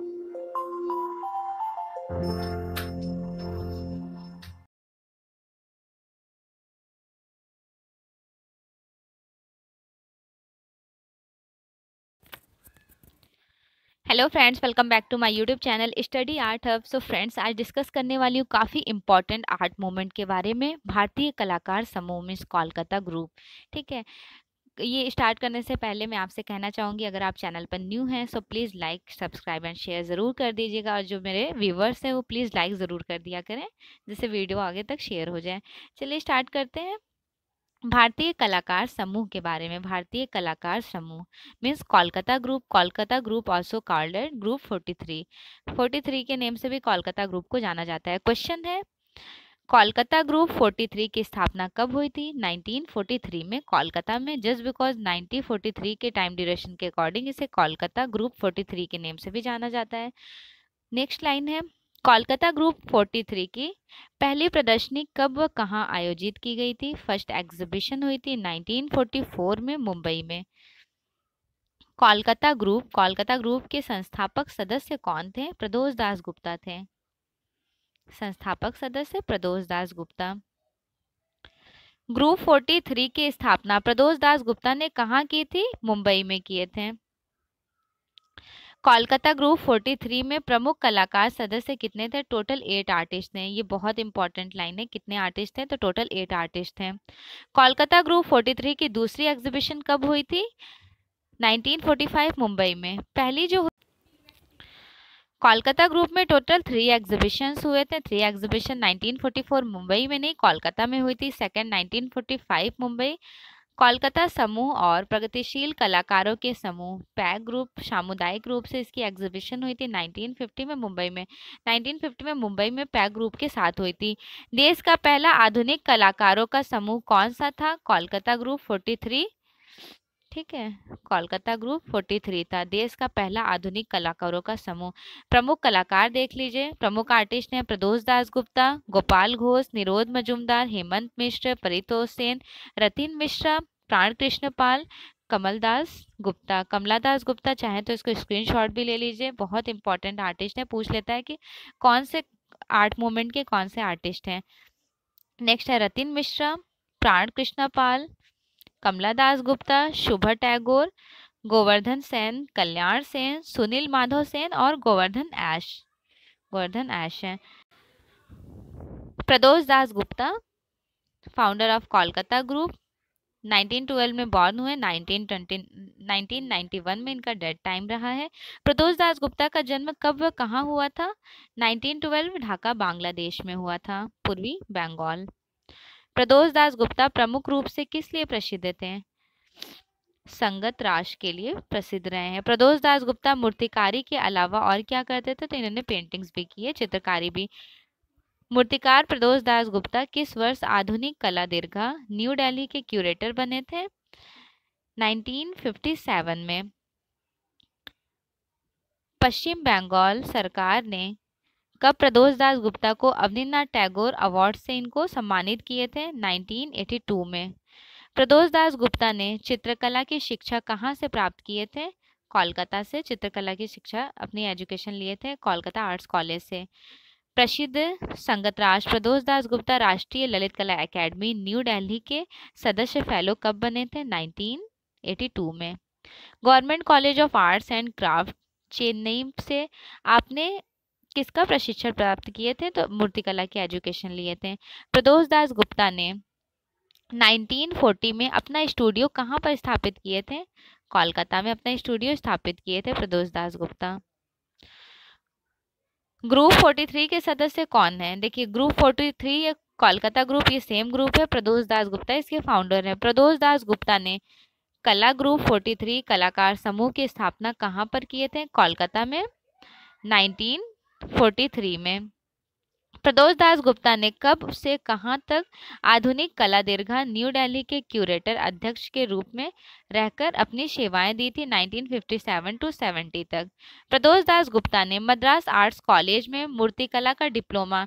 hello friends welcome back to my YouTube channel Study Art Hub so friends आज discuss करने वाली हूँ काफ़ी इंपॉर्टेंट आर्ट मोमेंट के बारे में भारतीय कलाकार समूह मीन्स कोलकाता ग्रुप ठीक है ये स्टार्ट करने से पहले मैं आपसे कहना चाहूँगी अगर आप चैनल पर न्यू हैं so please like subscribe and share ज़रूर कर दीजिएगा और जो मेरे व्यूवर्स हैं वो प्लीज़ लाइक ज़रूर कर दिया करें जिससे वीडियो आगे तक शेयर हो जाए चलिए स्टार्ट करते हैं भारतीय कलाकार समूह के बारे में भारतीय कलाकार समूह means Kolkata group Kolkata group also called group 43 43 के नेम से भी कोलकाता ग्रुप को जाना जाता है क्वेश्चन है कोलकाता ग्रुप 43 की स्थापना कब हुई थी 1943 में कोलकाता में जस्ट बिकॉज 1943 के टाइम ड्यूरेशन के अकॉर्डिंग इसे कोलकाता ग्रुप 43 के नेम से भी जाना जाता है नेक्स्ट लाइन है कोलकाता ग्रुप 43 की पहली प्रदर्शनी कब व कहाँ आयोजित की गई थी फर्स्ट एग्जीबिशन हुई थी 1944 में मुंबई में कोलकाता ग्रुप कोलकाता ग्रुप के संस्थापक सदस्य कौन थे प्रदोष दास गुप्ता थे संस्थापक सदस्य प्रदोष दास गुप्ता ग्रुप 43 की स्थापना प्रदोष दास गुप्ता ने कहा की थी मुंबई में किए थे कोलकाता ग्रुप 43 में प्रमुख कलाकार सदस्य कितने थे टोटल एट आर्टिस्ट थे ये बहुत इंपॉर्टेंट लाइन है कितने आर्टिस्ट थे तो टोटल एट आर्टिस्ट थे कोलकाता ग्रुप 43 की दूसरी एग्जीबिशन कब हुई थी 1945 मुंबई में पहली जो कोलकाता ग्रुप में टोटल थ्री एग्जीबिशंस हुए थे थ्री एग्जीबिशन 1944 मुंबई में नहीं कोलकाता में हुई थी सेकंड 1945 मुंबई कोलकाता समूह और प्रगतिशील कलाकारों के समूह पैक ग्रुप सामुदायिक रूप से इसकी एग्जीबिशन हुई थी 1950 में मुंबई में 1950 में मुंबई में पैक ग्रुप के साथ हुई थी देश का पहला आधुनिक कलाकारों का समूह कौन सा था कोलकाता ग्रुप 43 ठीक है कोलकाता ग्रुप 43 था देश का पहला आधुनिक कलाकारों का समूह प्रमुख कलाकार देख लीजिए प्रमुख आर्टिस्ट हैं प्रदोष दास गुप्ता गोपाल घोष निरोध मजुमदार हेमंत मिश्र परितोष सेन रतिन मिश्रा प्राण कृष्ण पाल कमल दास गुप्ता कमला दास गुप्ता चाहे तो इसको स्क्रीनशॉट भी ले लीजिए बहुत इंपॉर्टेंट आर्टिस्ट है पूछ लेता है कि कौन से आर्ट मूवमेंट के कौन से आर्टिस्ट हैं नेक्स्ट है रतिन मिश्रा प्राण कृष्णा पाल कमला दास गुप्ता शुभा टैगोर गोवर्धन सेन कल्याण सेन सुनील माधव सेन और गोवर्धन ऐश गोवर्धन ऐश हैं Pradosh Das Gupta founder of Kolkata group 1912 में बॉर्न हुए 1920 1991 में इनका डेड टाइम रहा है प्रदोष दास गुप्ता का जन्म कब व कहाँ हुआ था 1912 ढाका बांग्लादेश में हुआ था पूर्वी बंगाल प्रदोष दास गुप्ता प्रमुख रूप से किस लिए प्रसिद्ध थे संगत राश के लिए प्रसिद्ध रहे हैं प्रदोष दास गुप्ता मूर्तिकारी के अलावा और क्या करते थे तो इन्होंने पेंटिंग्स भी की है चित्रकारी भी मूर्तिकार प्रदोष दास गुप्ता किस वर्ष आधुनिक कला दीर्घा न्यू दिल्ली के क्यूरेटर बने थे 1957 में पश्चिम बंगाल सरकार ने कब प्रदोष दास गुप्ता को अवनीन्द्रनाथ टैगोर अवार्ड से इनको सम्मानित किए थे 1982 में प्रदोष दास गुप्ता ने चित्रकला की शिक्षा कहाँ से प्राप्त किए थे कोलकाता से चित्रकला की शिक्षा अपनी एजुकेशन लिए थे कोलकाता आर्ट्स कॉलेज से प्रसिद्ध संगतराज प्रदोष दास गुप्ता राष्ट्रीय ललित कला एकेडमी न्यू दिल्ली के सदस्य फेलो कब बने थे 1982 में government college of arts and craft Chennai से आपने किसका प्रशिक्षण प्राप्त किए थे तो मूर्तिकला की एजुकेशन लिए थे प्रदोष दास गुप्ता ने 1940 में अपना स्टूडियो कहाँ पर स्थापित किए थे कोलकाता में अपना स्टूडियो स्थापित किए थे प्रदोष दास गुप्ता ग्रुप 43 के सदस्य कौन है देखिए ग्रुप 43 ये कोलकाता ग्रुप ये सेम ग्रुप है प्रदोष दास गुप्ता इसके फाउंडर हैं प्रदोष दास गुप्ता ने कला ग्रुप 43 कलाकार समूह की स्थापना कहाँ पर किए थे कोलकाता में 1843 में प्रदोष दास गुप्ता ने कब से कहाँ तक आधुनिक कला दीर्घा न्यू दिल्ली के क्यूरेटर अध्यक्ष के रूप में रहकर अपनी सेवाएं दी थी 1957 टू 70 तक प्रदोष दास गुप्ता ने मद्रास आर्ट्स कॉलेज में मूर्तिकला का डिप्लोमा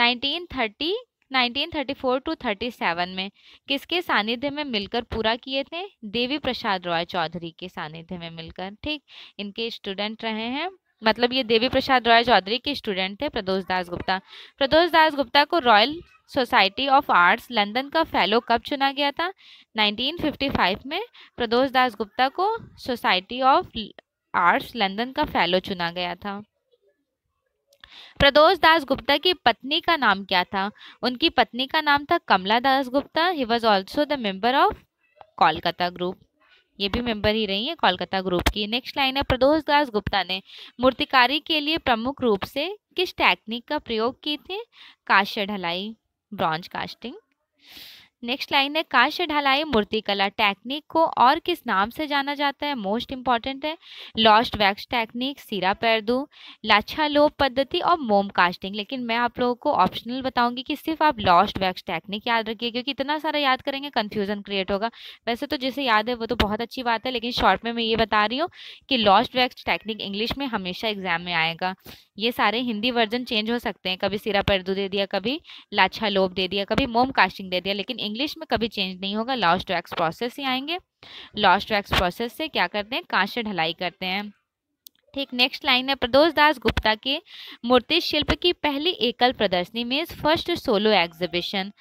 1930 1934 टू 37 में किसके सानिध्य में मिलकर पूरा किए थे देवी प्रसाद रॉय चौधरी के सानिध्य में मिलकर ठीक इनके स्टूडेंट रहे हैं मतलब ये देवी प्रसाद रॉय चौधरी के स्टूडेंट थे प्रदोष दास गुप्ता प्रदोष दास गुप्ता को royal society of arts London का फेलो कब चुना गया था 1955 में प्रदोष दास गुप्ता को सोसाइटी ऑफ आर्ट्स लंदन का फेलो चुना गया था प्रदोष दास गुप्ता की पत्नी का नाम क्या था उनकी पत्नी का नाम था Kamala Das Gupta he was also the member of Kolkata group ये भी मेंबर ही रही हैं कोलकाता ग्रुप की नेक्स्ट लाइन है प्रदोष दास गुप्ता ने मूर्तिकारी के लिए प्रमुख रूप से किस टेक्निक का प्रयोग की थी काश्य ढलाई ब्रॉन्ज कास्टिंग नेक्स्ट लाइन है कांस्य ढलाई मूर्तिकला टेक्निक को और किस नाम से जाना जाता है मोस्ट इंपॉर्टेंट है लॉस्ट वैक्स टेक्निक सीरा पैरदू लाछा लोप पद्धति और मोम कास्टिंग लेकिन मैं आप लोगों को ऑप्शनल बताऊंगी कि सिर्फ आप लॉस्ट वैक्स टेक्निक याद रखिए क्योंकि इतना सारा याद करेंगे कन्फ्यूजन क्रिएट होगा वैसे तो जिसे याद है वो तो बहुत अच्छी बात है लेकिन शॉर्ट में मैं ये बता रही हूँ कि लॉस्ट वैक्स टेक्निक इंग्लिश में हमेशा एग्जाम में आएगा ये सारे हिंदी वर्जन चेंज हो सकते हैं कभी सीरा पैरदू दे दिया कभी लाछा लोप दे दिया कभी मोम कास्टिंग दे दिया लेकिन इंग्लिश में कभी चेंज नहीं होगा लॉस टू एक्स प्रोसेस ही आएंगे लॉस टू एक्स प्रोसेस से क्या करते हैं कांस्य ढलाई करते हैं ठीक नेक्स्ट लाइन है प्रदोष दास गुप्ता के मूर्ति शिल्प की पहली एकल प्रदर्शनी में first solo exhibition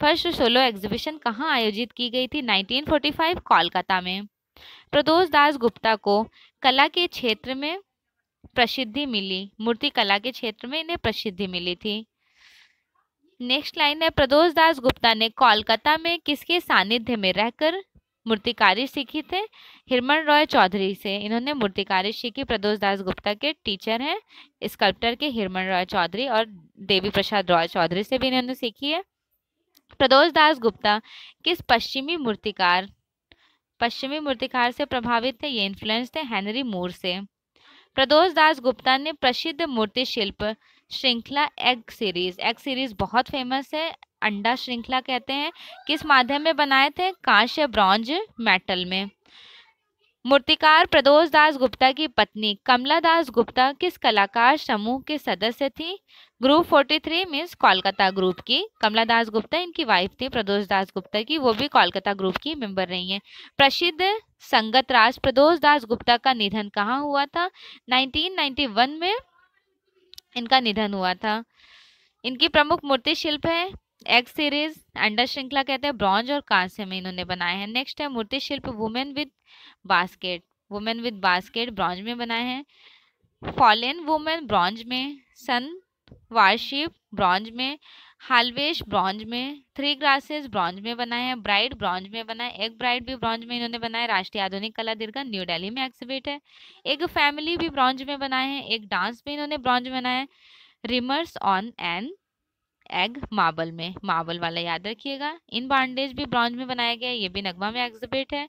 first solo exhibition कहाँ आयोजित की गई थी 1945 कोलकाता में प्रदोष दास गुप्ता को कला के क्षेत्र में प्रसिद्धि मिली मूर्ति कला के क्षेत्र में इन्हें प्रसिद्धि मिली थी नेक्स्ट लाइन है प्रदोष दास गुप्ता ने कोलकाता में किसके सानिध्य में रहकर मूर्तिकारी सीखी थे हिरमन रॉय चौधरी से इन्होंने मूर्तिकारी सीखी प्रदोष दास गुप्ता के टीचर हैं स्कल्प्टर के हिरमन रॉय चौधरी और देवी प्रसाद रॉय चौधरी से भी इन्होंने सीखी है प्रदोष दास गुप्ता किस पश्चिमी मूर्तिकार पश्चिमी मूर्तिकार से प्रभावित थे ये इन्फ्लुएंस थे हेनरी मूर से प्रदोष दास गुप्ता ने प्रसिद्ध मूर्ति शिल्प श्रृंखला एग सीरीज एग सीरीज बहुत फेमस है अंडा श्रृंखला कहते हैं किस माध्यम में बनाए थे कांस्य ब्रॉन्ज मेटल में मूर्तिकार प्रदोष दास गुप्ता की पत्नी कमला दास गुप्ता किस कलाकार समूह के सदस्य थी ग्रुप 43 मीन्स कोलकाता ग्रुप की कमला दास गुप्ता इनकी वाइफ थी प्रदोष दास गुप्ता की वो भी कोलकाता ग्रुप की मेंबर रही हैं प्रसिद्ध संगत राज प्रदोष दास गुप्ता का निधन कहाँ हुआ था 1991 में इनका निधन हुआ था इनकी प्रमुख मूर्ति शिल्प है एक्स सीरीज अंडर श्रृंखला कहते हैं ब्रॉन्ज और कांस्य में इन्होंने बनाए हैं नेक्स्ट है मूर्ति शिल्प women with basket women with basket bronze में बनाए हैं फॉलेन वुमेन ब्रॉन्ज में सन वारशिप ब्रॉन्ज में हालवेश ब्रॉन्ज में थ्री ग्रासेस ब्रॉन्ज में बनाए हैं ब्राइड ब्रॉन्ज में बना है एक ब्राइड भी ब्रॉन्ज में इन्होंने बनाया राष्ट्रीय आधुनिक कला दीर्घा न्यू दिल्ली में एक्सिबिट है एक फैमिली भी ब्रॉन्ज में बनाए हैं एक डांस भी इन्होंने ब्रॉन्ज बनाया है रिमर्स ऑन एन एग मार्बल में मार्बल वाला याद रखिएगा इन बांडेज भी ब्रॉन्ज में बनाया गया ये भी नगमा में एग्जिबिट है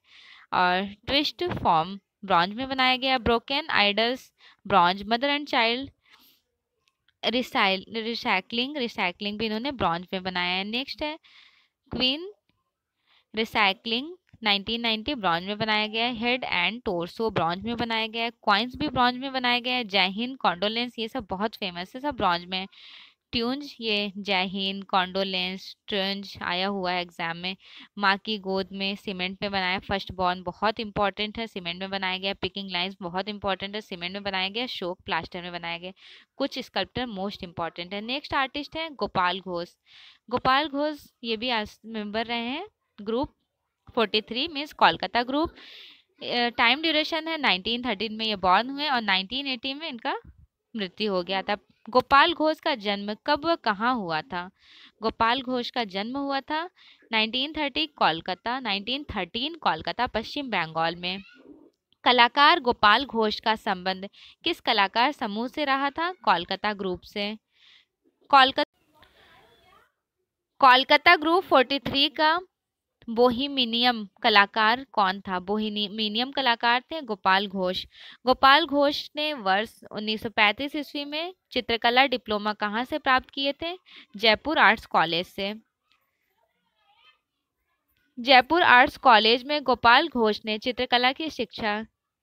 और ट्विस्ट फॉर्म ब्रॉन्ज में बनाया गया broken idols bronze mother and child recycling recycling भी इन्होंने ब्रॉन्ज में बनाया है नेक्स्ट है क्वीन रिसाइकलिंग 1990 ब्रॉन्ज में बनाया गया है हेड एंड टोर्सो ब्रॉन्ज में बनाया गया है क्वाइंस भी ब्रॉन्ज में बनाया गया है जैहिन कॉन्डोलेंस ये सब बहुत फेमस है सब ब्रॉन्ज में ट्यून्स ये जय हिंद कॉन्डोलेंस ट्यूंज आया हुआ है एग्ज़ाम में माँ की गोद में सीमेंट में बनाया फर्स्ट बॉर्न बहुत इंपॉर्टेंट है सीमेंट में बनाया गया पिकिंग लाइंस बहुत इंपॉर्टेंट है सीमेंट में बनाया गया शोक प्लास्टर में बनाया गया कुछ स्कल्प्टर मोस्ट इंपॉर्टेंट है नेक्स्ट आर्टिस्ट है गोपाल घोष गोपाल घोष ये भी मेम्बर रहे हैं group forty three means Kolkata group time duration है नाइनटीन में ये बॉर्न हुए और नाइनटीन में इनका मृत्यु हो गया था गोपाल घोष का जन्म कब व कहाँ हुआ था गोपाल घोष का जन्म हुआ था 1930 कोलकाता 1913 कोलकाता पश्चिम बंगाल में कलाकार गोपाल घोष का संबंध किस कलाकार समूह से रहा था कोलकाता ग्रुप से कोलकाता कोलकाता ग्रुप 43 का बोहिमिनियम कलाकार कौन था बोहिमिनियम कलाकार थे गोपाल घोष गोपाल घोष ने वर्ष 1935 ईस्वी में चित्रकला डिप्लोमा कहाँ से प्राप्त किए थे जयपुर आर्ट्स कॉलेज से जयपुर आर्ट्स कॉलेज में गोपाल घोष ने चित्रकला की शिक्षा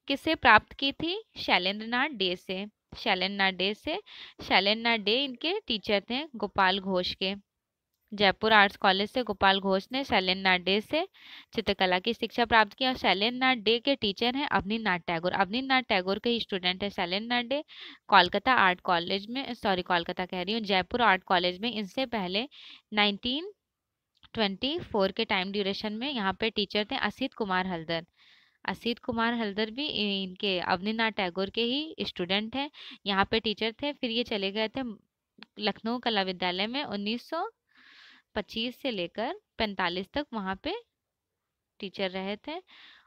किससे प्राप्त की थी शैलेंद्रनाथ डे से शैलेंद्रनाथ डे से शैलेंद्रनाथ डे इनके टीचर थे गोपाल घोष के जयपुर आर्ट्स कॉलेज से गोपाल घोष ने शैलेन डे से चित्रकला की शिक्षा प्राप्त की और शैलेन डे के टीचर हैं अवनीनाथ टैगोर अवनीनाथ टैगोर के ही स्टूडेंट हैं शैलेन डे कोलकाता आर्ट कॉलेज में सॉरी कोलकाता कह रही हूँ जयपुर आर्ट कॉलेज में इनसे पहले नाइनटीन ट्वेंटी फोर के टाइम ड्यूरेशन में यहाँ पे टीचर थे असित कुमार हल्दर असित कुमार हल्दर भी इनके अवनीनाथ टैगोर के ही स्टूडेंट हैं यहाँ पे टीचर थे फिर ये चले गए थे लखनऊ कला विद्यालय में उन्नीस सौ पच्चीस से लेकर पैंतालीस तक वहाँ पे टीचर रहे थे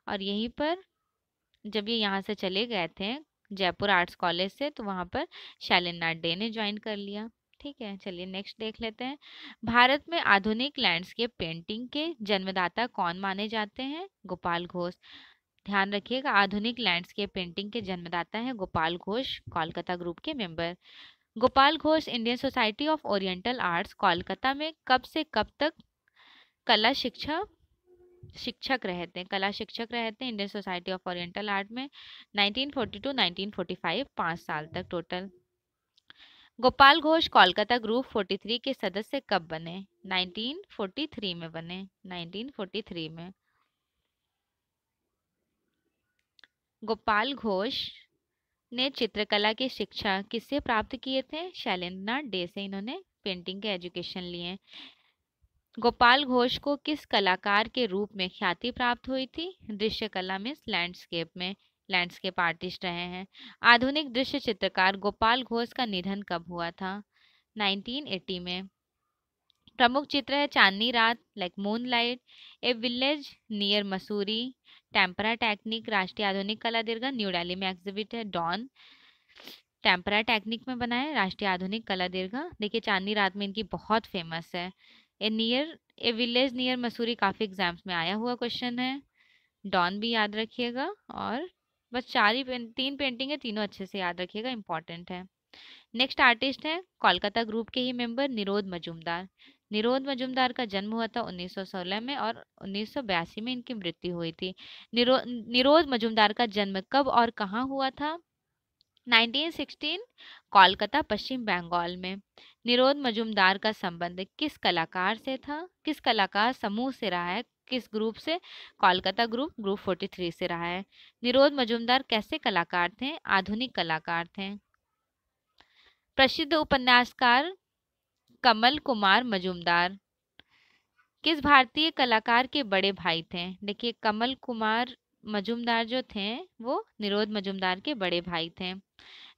और यहीं पर जब ये यहाँ से चले गए थे जयपुर आर्ट्स कॉलेज से तो वहाँ पर शैलेन्द्रनाथ डे ने ज्वाइन कर लिया ठीक है चलिए नेक्स्ट देख लेते हैं भारत में आधुनिक लैंडस्केप पेंटिंग के जन्मदाता कौन माने जाते हैं गोपाल घोष ध्यान रखिएगा आधुनिक लैंडस्केप पेंटिंग के जन्मदाता हैं गोपाल घोष कोलकाता ग्रुप के member Gopal Ghosh Indian society of oriental arts Kolkata में कब से कब तक कला शिक्षा शिक्षक रहते हैं कला शिक्षक रहते हैं Indian society of oriental art में 1942 टू 1945 पाँच साल तक टोटल गोपाल घोष कोलकाता ग्रुप 43 के सदस्य कब बने 1943 में बने 1943 में गोपाल घोष ने चित्रकला की शिक्षा किससे प्राप्त किए थे शैलेंद्रनाथ डे से इन्होंने पेंटिंग के एजुकेशन लिए गोपाल घोष को किस कलाकार के रूप में ख्याति प्राप्त हुई थी दृश्य कला में लैंडस्केप में लैंडस्केप आर्टिस्ट रहे हैं आधुनिक दृश्य चित्रकार गोपाल घोष का निधन कब हुआ था 1980 में प्रमुख चित्र है चांदनी रात like moonlight a village near Mussoorie tempera technique राष्ट्रीय आधुनिक कला दीर्घा न्यू डेली में एग्जिबिट है डॉन टेम्परा टेक्निक में बना है राष्ट्रीय आधुनिक कला दीर्घा देखिए चांदनी रात में इनकी बहुत फेमस है a near a village near Mussoorie काफ़ी एग्जाम्स में आया हुआ क्वेश्चन है डॉन भी याद रखिएगा और बस चार ही तीन पेंटिंग है तीनों अच्छे से याद रखिएगा इंपॉर्टेंट है नेक्स्ट आर्टिस्ट है कोलकाता ग्रुप के ही मेंबर निरोध मजूमदार निरोध मजुमदार का जन्म हुआ था 1916 में और 1982 में इनकी मृत्यु हुई थी निरो, निरोद मजुमदार का जन्म कब और कहाँ हुआ था 1916 कोलकाता पश्चिम बंगाल में निरोध मजुमदार का संबंध किस कलाकार से था किस कलाकार समूह से रहा है किस ग्रुप से कोलकाता ग्रुप ग्रुप 43 से रहा है निरोध मजुमदार कैसे कलाकार थे आधुनिक कलाकार थे प्रसिद्ध उपन्यासकार कमल कुमार मजूमदार किस भारतीय कलाकार के बड़े भाई थे देखिए कमल कुमार मजूमदार जो थे वो निरोध मजूमदार के बड़े भाई थे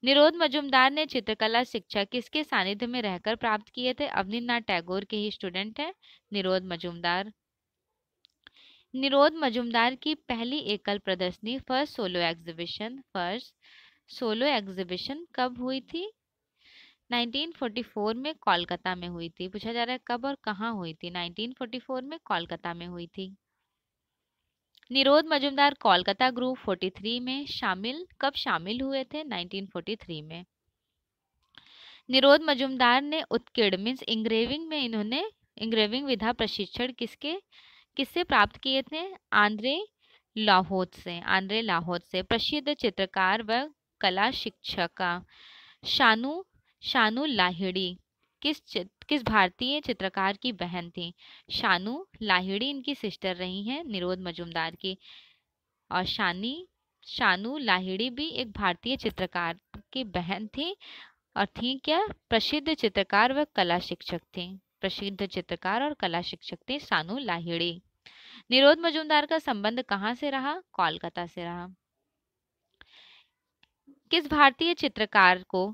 निरोध मजूमदार ने चित्रकला शिक्षा किसके सानिध्य में रहकर प्राप्त किए थे अवनीनाथ टैगोर के ही स्टूडेंट हैं निरोध मजूमदार निरोध मजूमदार की पहली एकल प्रदर्शनी first solo exhibition first solo exhibition कब हुई थी 1944 में कोलकाता में हुई थी पूछा जा रहा है कब और कहाँ हुई थी 1944 में कोलकाता में हुई थी निरोध मजुमदार कोलकाता ग्रुप 43 में शामिल कब शामिल हुए थे 1943 में निरोध मजुमदार ने उत्कीर्ण मीन्स इंग्रेविंग में इन्होंने इंग्रेविंग विधा प्रशिक्षण किसके किससे प्राप्त किए थे आंद्रे लाहौत से आंद्रे लाहौत से प्रसिद्ध चित्रकार व कला शिक्षक शानू शानू लाहिड़ी किस किस भारतीय चित्रकार की बहन थी शानू लाहिड़ी इनकी सिस्टर रही हैं निरोध मजुमदार की और शानी शानू लाहिड़ी भी एक भारतीय चित्रकार की बहन थी और थी क्या प्रसिद्ध चित्रकार व कला शिक्षक थी प्रसिद्ध चित्रकार और कला शिक्षक थे शानू लाहिड़ी निरोध मजुमदार का संबंध कहाँ से रहा कोलकाता से रहा किस भारतीय चित्रकार को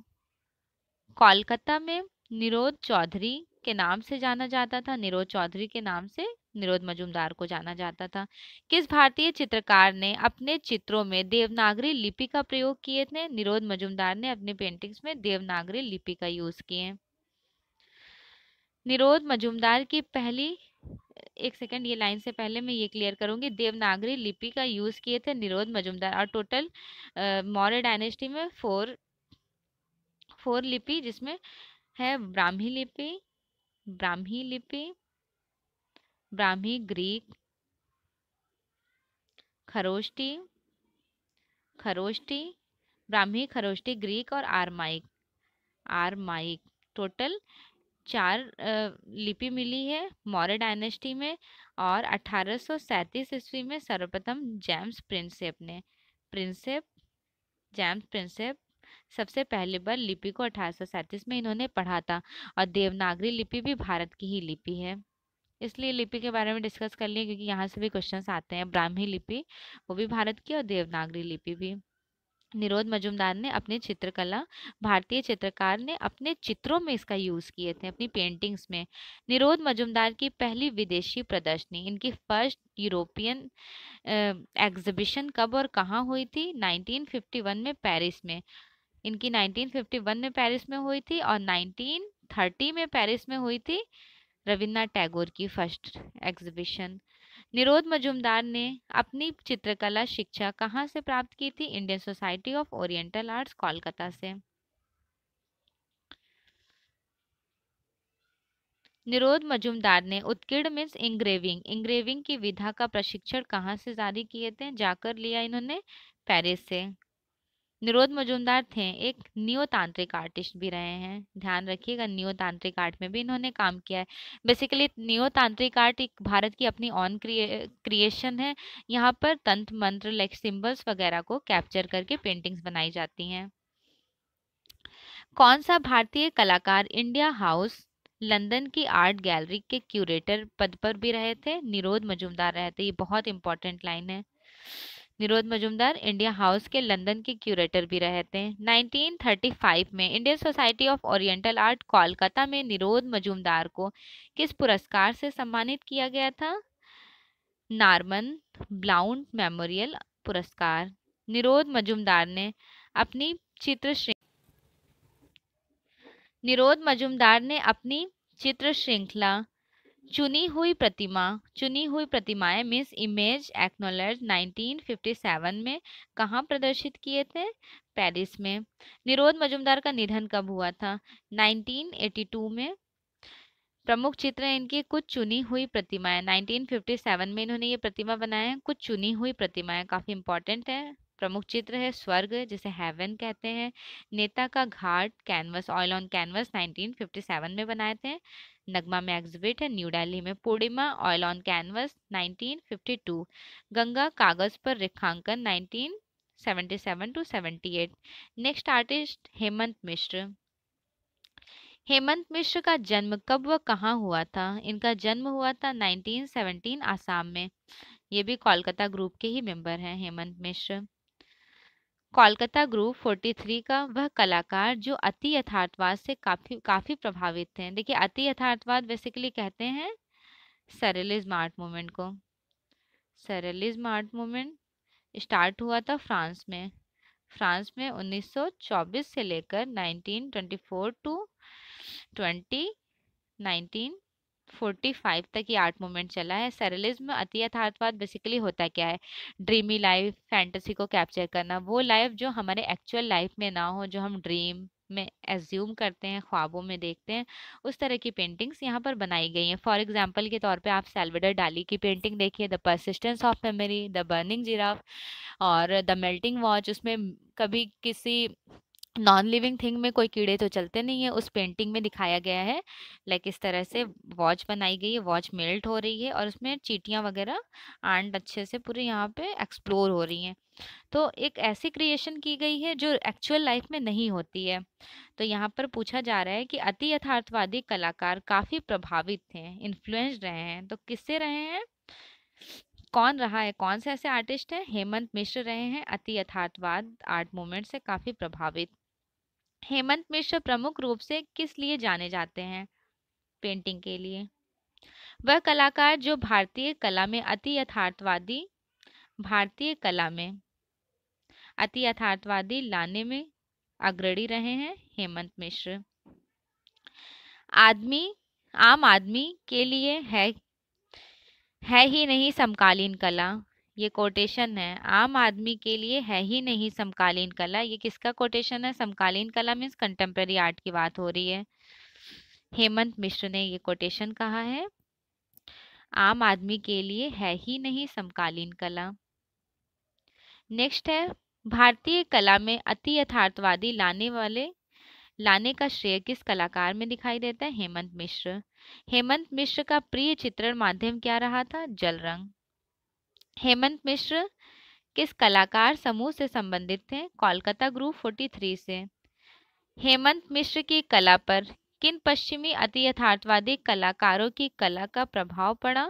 कोलकाता में निरोध चौधरी के नाम से जाना जाता था निरोध चौधरी के नाम से निरोध मजुमदार को जाना जाता था किस भारतीय चित्रकार ने अपने चित्रों में देवनागरी लिपि का प्रयोग किए थे निरोध मजुमदार ने अपने पेंटिंग्स में देवनागरी लिपि का यूज किए निरोध मजुमदार की पहली एक सेकंड ये लाइन से पहले मैं ये क्लियर करूंगी देवनागरी लिपि का यूज किए थे निरोध मजुमदार और टोटल मौर्य डायनेस्टी में फोर फोर लिपि जिसमें है ब्राह्मी लिपि ब्राह्मी लिपि ब्राह्मी ग्रीक खरोष्टी खरोष्टी ब्राह्मी खरोष्टी ग्रीक और आरमाइक आरमाइक टोटल चार लिपि मिली है मौर्य डायनेस्टी में और 1837 ईस्वी में सर्वप्रथम जेम्स प्रिंसेप ने प्रिंसेप जेम्स प्रिंसेप सबसे पहले बार लिपि को अठारह में इन्होंने पढ़ा था और देवनागरी लिपि भी भारत की ही लिपि है इसलिए लिपि के बारे में डिस्कस कर लिए क्योंकि यहाँ से भी क्वेश्चन आते हैं ब्राह्मी लिपि वो भी भारत की और देवनागरी लिपि भी निरोध मजुमदार ने अपनी चित्रकला भारतीय चित्रकार ने अपने चित्रों में इसका यूज़ किए थे अपनी पेंटिंग्स में निरोध मजुमदार की पहली विदेशी प्रदर्शनी इनकी फर्स्ट यूरोपियन एग्जिबिशन कब और कहाँ हुई थी 1951 में पेरिस में इनकी 1951 में पेरिस में हुई थी और 1930 में पेरिस में हुई थी रविन्द्रनाथ टैगोर की फर्स्ट एग्जीबिशन निरोध मजुमदार ने अपनी चित्रकला शिक्षा कहाँ से प्राप्त की थी Indian society of oriental arts Kolkata से निरोध मजुमदार ने उत्कीर्ण मीन्स इंग्रेविंग इंग्रेविंग की विधा का प्रशिक्षण कहाँ से जारी किए थे जाकर लिया इन्होंने पेरिस से निरोध मजुमदार थे एक नियोतांत्रिक आर्टिस्ट भी रहे हैं ध्यान रखिएगा नियोतांत्रिक आर्ट में भी इन्होंने काम किया है बेसिकली नियोतांत्रिक आर्ट एक भारत की अपनी ऑन क्रिए क्रिएशन है यहाँ पर तंत्र मंत्र लाइक सिंबल्स वगैरह को कैप्चर करके पेंटिंग्स बनाई जाती हैं कौन सा भारतीय कलाकार इंडिया हाउस लंदन की आर्ट गैलरी के क्यूरेटर पद पर भी रहे थे निरोध मजुमदार रहे थे ये बहुत इंपॉर्टेंट लाइन है निरोध मजुमदार इंडिया हाउस के लंदन के क्यूरेटर भी रहे थे 1935 में Indian society of oriental art Kolkata में निरोध मजुमदार को किस पुरस्कार से सम्मानित किया गया था नार्मन ब्लाउंड मेमोरियल पुरस्कार निरोध मजुमदार ने अपनी चित्र श्रृंखला निरोध मजुमदार ने अपनी चित्र श्रृंखला चुनी हुई प्रतिमा चुनी हुई प्रतिमाएं मिस इमेज एक्नोलेज 1957 में कहाँ प्रदर्शित किए थे पेरिस में निरोध मजुमदार का निधन कब हुआ था 1982 में प्रमुख चित्र इनकी कुछ चुनी हुई प्रतिमाएं 1957 में इन्होंने ये प्रतिमा बनाए हैं कुछ चुनी हुई प्रतिमाएं काफ़ी इंपॉर्टेंट है प्रमुख चित्र है स्वर्ग जिसे हेवन कहते हैं नेता का घाट कैनवस ऑयल ऑन कैनवस 1957 में बनाए थे नगमा में एग्जिबिट है न्यू दिल्ली में Purnima oil on canvas 1952 Ganga कागज पर रेखांकन 1977 to 78 next artist Hemant Mishra Hemant Mishra का जन्म कब व कहाँ हुआ था इनका जन्म हुआ था 1917 आसाम में ये भी कोलकाता ग्रुप के ही मेंबर हैं हेमंत मिश्र कोलकाता ग्रुप 43 का वह कलाकार जो अति यथार्थवाद से काफ़ी काफ़ी प्रभावित थे देखिए अति यथार्थवाद बेसिकली कहते हैं सरलिज्म मार्ट मूवमेंट को सरलिज्म मार्ट मूवमेंट स्टार्ट हुआ था फ्रांस में फ्रांस में 1924 से लेकर 1924 टू 2019 45 तक ये आर्ट मूवमेंट चला है सैरलिज्म अति यथार्थवाद बेसिकली होता क्या है ड्रीमी लाइफ फैंटेसी को कैप्चर करना वो लाइफ जो हमारे एक्चुअल लाइफ में ना हो जो हम ड्रीम में एज्यूम करते हैं ख्वाबों में देखते हैं उस तरह की पेंटिंग्स यहाँ पर बनाई गई हैं फॉर एग्जांपल के तौर पे आप सेल्वेडर डाली की पेंटिंग देखिए the persistence of memory the burning giraffe और द मेल्टिंग वॉच उसमें कभी किसी नॉन लिविंग थिंग में कोई कीड़े तो चलते नहीं है उस पेंटिंग में दिखाया गया है लाइक इस तरह से वॉच बनाई गई है वॉच मेल्ट हो रही है और उसमें चीटियाँ वगैरह आंट अच्छे से पूरे यहाँ पे एक्सप्लोर हो रही हैं तो एक ऐसी क्रिएशन की गई है जो एक्चुअल लाइफ में नहीं होती है तो यहाँ पर पूछा जा रहा है कि अति यथार्थवादी कलाकार काफ़ी प्रभावित थे इन्फ्लुएंस रहे हैं तो किससे रहे हैं कौन रहा है कौन से ऐसे आर्टिस्ट हैं हेमंत मिश्र रहे हैं अति यथार्थवाद आर्ट मूवमेंट से काफ़ी प्रभावित हेमंत मिश्र प्रमुख रूप से किस लिए जाने जाते हैं पेंटिंग के लिए वह कलाकार जो भारतीय कला में अति यथार्थवादी भारतीय कला में अति यथार्थवादी लाने में अग्रणी रहे हैं हेमंत मिश्र आदमी आम आदमी के लिए है है ही नहीं समकालीन कला ये कोटेशन है आम आदमी के लिए है ही नहीं समकालीन कला ये किसका कोटेशन है समकालीन कला मीन्स कंटेम्प्रेरी आर्ट की बात हो रही है हेमंत मिश्र ने ये कोटेशन कहा है आम आदमी के लिए है ही नहीं समकालीन कला नेक्स्ट है भारतीय कला में अति यथार्थवादी लाने वाले लाने का श्रेय किस कलाकार में दिखाई देता है हेमंत मिश्र हेमंत मिश्र का प्रिय चित्रण माध्यम क्या रहा था जल रंग हेमंत मिश्र किस कलाकार समूह से संबंधित थे कोलकाता ग्रुप 43 से हेमंत मिश्र की कला पर किन पश्चिमी अति यथार्थवादी कलाकारों की कला का प्रभाव पड़ा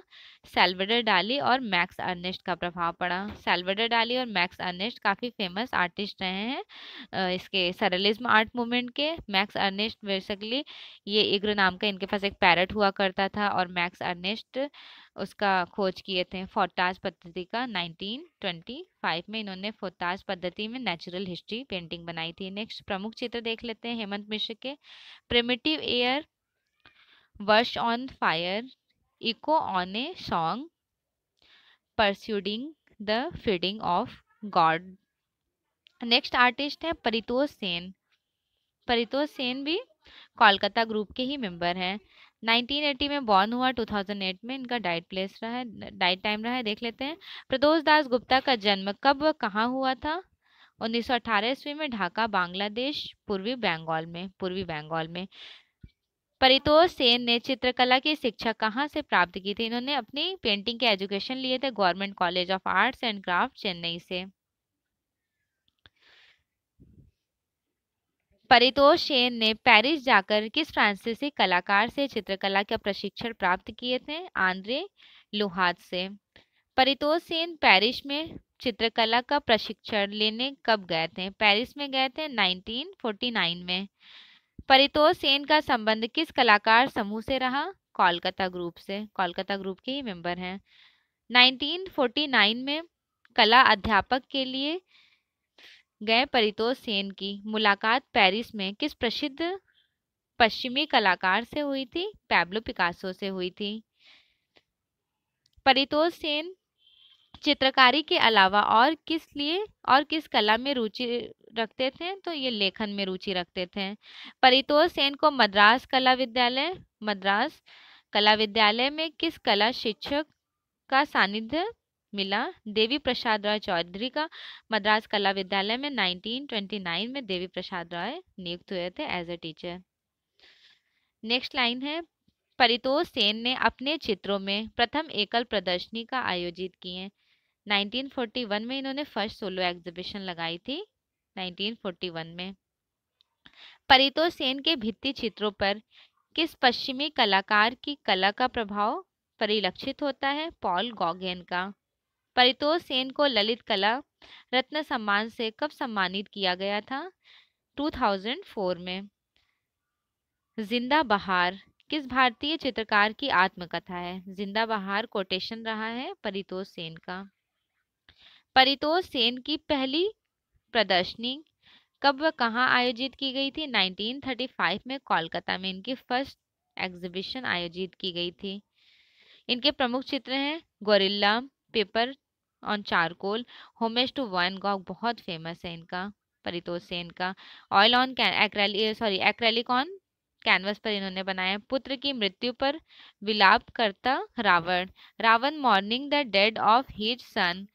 सेल्वेडर डाली और मैक्स अर्नेस्ट का प्रभाव पड़ा सेल्वेडर डाली और मैक्स अर्नेस्ट काफ़ी फेमस आर्टिस्ट रहे हैं इसके सरलिज्म आर्ट मूवमेंट के मैक्स अर्नेस्ट बेसिकली ये इग्र नाम का इनके पास एक पैरट हुआ करता था और मैक्स अर्नेस्ट उसका खोज किए थे फोटाज पद्धति का 1925 में इन्होंने फोटाज पद्धति में नेचुरल हिस्ट्री पेंटिंग बनाई थी नेक्स्ट प्रमुख चित्र देख लेते हैं हेमंत मिश्र के प्रिमेटिव एयर वर्ष on fire echo on a song persuading the feeding of god next artist है परितोष सेन परितोष सेन भी कोलकाता ग्रुप के ही मेंबर हैं 1980 में बॉर्न हुआ 2008 में इनका डाइट प्लेस रहा है डाइट टाइम रहा है देख लेते हैं प्रदोष दास गुप्ता का जन्म कब कहाँ हुआ था 1918 ईस्वी में ढाका बांग्लादेश पूर्वी बंगाल में पूर्वी बंगाल में परितोष सेन ने चित्रकला की शिक्षा कहाँ से प्राप्त की थी इन्होंने अपनी पेंटिंग के एजुकेशन लिए थे government college of arts and craft Chennai से परितोष सेन ने पेरिस जाकर किस फ्रांसीसी कलाकार से चित्रकला का प्रशिक्षण प्राप्त किए थे आंद्रे लोहात से परितोष सेन पेरिस में चित्रकला का प्रशिक्षण लेने कब गए थे पेरिस में गए थे 1949 में परितोष सेन का संबंध किस कलाकार समूह से रहा कोलकाता ग्रुप से कोलकाता ग्रुप के ही मेंबर हैं 1949 में कला अध्यापक के लिए गए परितोष सेन की मुलाकात पेरिस में किस प्रसिद्ध पश्चिमी कलाकार से हुई थी पैब्लो पिकासो से हुई थी परितोष सेन चित्रकारी के अलावा और किस लिए और किस कला में रुचि रखते थे तो ये लेखन में रुचि रखते थे परितोष सेन को मद्रास कला विद्यालय मद्रास कला विद्यालय में किस कला शिक्षक का सानिध्य मिला देवी प्रसाद राय चौधरी का मद्रास कला विद्यालय में 1929 में देवी प्रसाद राय नियुक्त हुए थे as a teacher next line है परितोष सेन ने अपने चित्रों में प्रथम एकल प्रदर्शनी का आयोजित किए 1941 में इन्होंने फर्स्ट सोलो एग्जीबिशन लगाई थी 1941 में परितोष सेन के भित्ति चित्रों पर किस पश्चिमी कलाकार की कला का प्रभाव परिलक्षित होता है पॉल गॉगेन का परितोष सेन को ललित कला रत्न सम्मान से कब सम्मानित किया गया था 2004 में जिंदा बहार किस भारतीय चित्रकार की आत्मकथा है जिंदा बहार कोटेशन रहा है परितोष सेन का परितोष सेन की पहली प्रदर्शनी कब व कहाँ आयोजित की गई थी 1935 में कोलकाता में इनकी फर्स्ट एग्जीबिशन आयोजित की गई थी इनके प्रमुख चित्र हैं gorilla paper on charcoal homage to Van Gogh बहुत फेमस है इनका परितोष सेन का oil on acrylic sorry acrylic on canvas पर इन्होंने बनाया पुत्र की मृत्यु पर विलाप करता Ravana Ravana mourning the dead of his son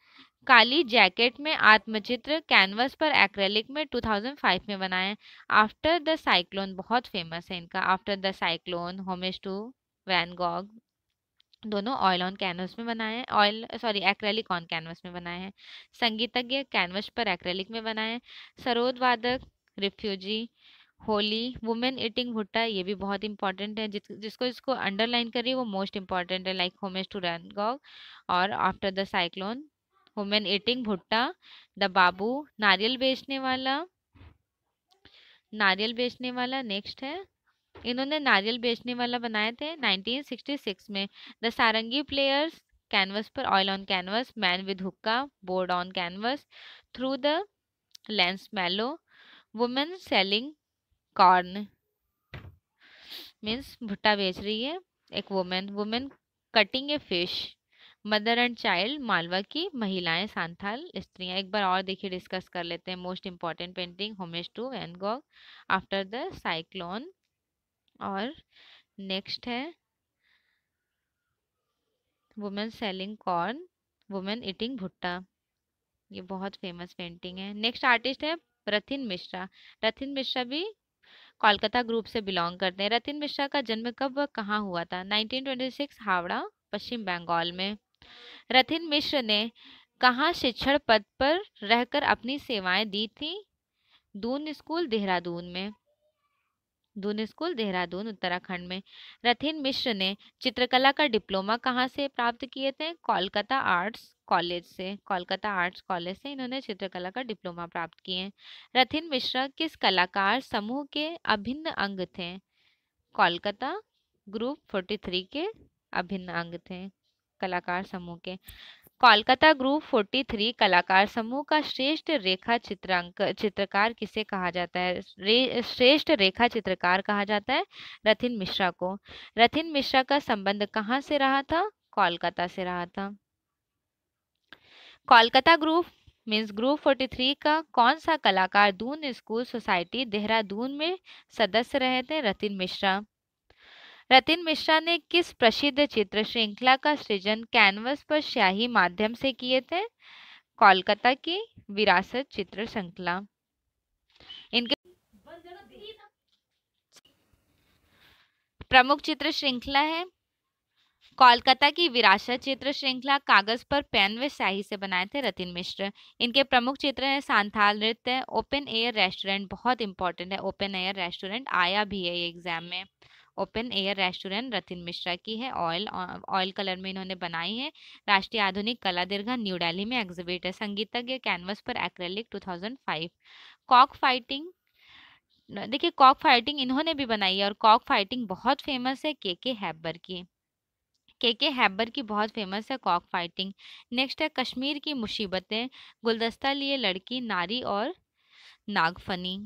काली जैकेट में आत्मचित्र कैनवस पर एक्रेलिक में 2005 में बनाया आफ्टर द साइक्लोन बहुत फेमस है इनका after the cyclone homage to Van Gogh दोनों ऑयल ऑन कैनवस में बनाए हैं oil sorry acrylic on canvas में बनाए हैं संगीतज्ञ कैनवस पर एक्रेलिक में बनाए हैं सरोद वादक refugee Holi women eating bhutta ये भी बहुत इंपॉर्टेंट है जिस, जिसको इसको अंडरलाइन करिए वो मोस्ट इंपॉर्टेंट है लाइक होमेज टू गॉग और after the cyclone women eating bhutta the babu नारियल बेचने वाला नारियल बेचने वाला नेक्स्ट है इन्होंने नारियल बेचने वाला बनाए थे 1966 में द सारंगी प्लेयर्स कैनवस पर oil on canvas man with hookah board on canvas through the lens मेलो वुमेन सेलिंग कॉर्न मीन्स भुट्टा बेच रही है एक women women cutting a fish mother and child Malwa की महिलाएं सांथाल स्त्रियां एक बार और देखिए डिस्कस कर लेते हैं most important painting homage to Van Gogh after the cyclone और नेक्स्ट है women selling corn women eating bhutta ये बहुत फेमस पेंटिंग है नेक्स्ट आर्टिस्ट है रथिन मिश्रा रथिन मिश्रा भी कोलकाता ग्रुप से बिलोंग करते हैं रथिन मिश्रा का जन्म कब व कहाँ हुआ था 1926 हावड़ा पश्चिम बंगाल में रथिन मिश्र ने कहाँ शिक्षण पद पर रहकर अपनी सेवाएं दी थी दून स्कूल देहरादून में दून स्कूल देहरादून उत्तराखंड में रथिन मिश्र ने चित्रकला का डिप्लोमा कहाँ से प्राप्त किए थे कोलकाता आर्ट्स कॉलेज से कोलकाता आर्ट्स कॉलेज से इन्होंने चित्रकला का डिप्लोमा प्राप्त किए रथिन मिश्रा किस कलाकार समूह के अभिन्न अंग थे कोलकाता ग्रुप फोर्टी के अभिन्न अंग थे कलाकार समूह के कोलकाता ग्रुप 43 कलाकार समूह का श्रेष्ठ रेखा चित्रांक चित्रकार किसे कहा जाता है रे, श्रेष्ठ रेखा चित्रकार कहा जाता है रथिन मिश्रा को रथिन मिश्रा का संबंध कहाँ से रहा था कोलकाता से रहा था कोलकाता ग्रुप मीन्स ग्रुप 43 का कौन सा कलाकार दून स्कूल सोसाइटी देहरादून में सदस्य रहे थे रतिन मिश्रा रतिन मिश्रा ने किस प्रसिद्ध चित्र श्रृंखला का सृजन कैनवस पर स्याही माध्यम से किए थे कोलकाता की विरासत चित्र श्रृंखला इनके प्रमुख चित्र श्रृंखला है कोलकाता की विरासत चित्र श्रृंखला कागज पर पेन व स्याही से बनाए थे रतिन मिश्र इनके प्रमुख चित्र हैं सांथाल नृत्य ओपन एयर रेस्टोरेंट बहुत इंपॉर्टेंट है ओपन एयर रेस्टोरेंट आया भी है ये एग्जाम में open air restaurant Rathin Mishra की है ऑयल ऑयल कलर में इन्होंने बनाई है राष्ट्रीय आधुनिक कला दीर्घा न्यू डेली में एग्जिबिट है संगीतज्ञ कैनवस पर एक्रेलिक 2005 कॉक फाइटिंग देखिए कॉक फाइटिंग इन्होंने भी बनाई है और कॉक फाइटिंग बहुत फेमस है के के हैबर की के के हैबर की बहुत फेमस है कॉक फाइटिंग नेक्स्ट है कश्मीर की मुसीबतें गुलदस्ता लिए लड़की नारी और नागफनी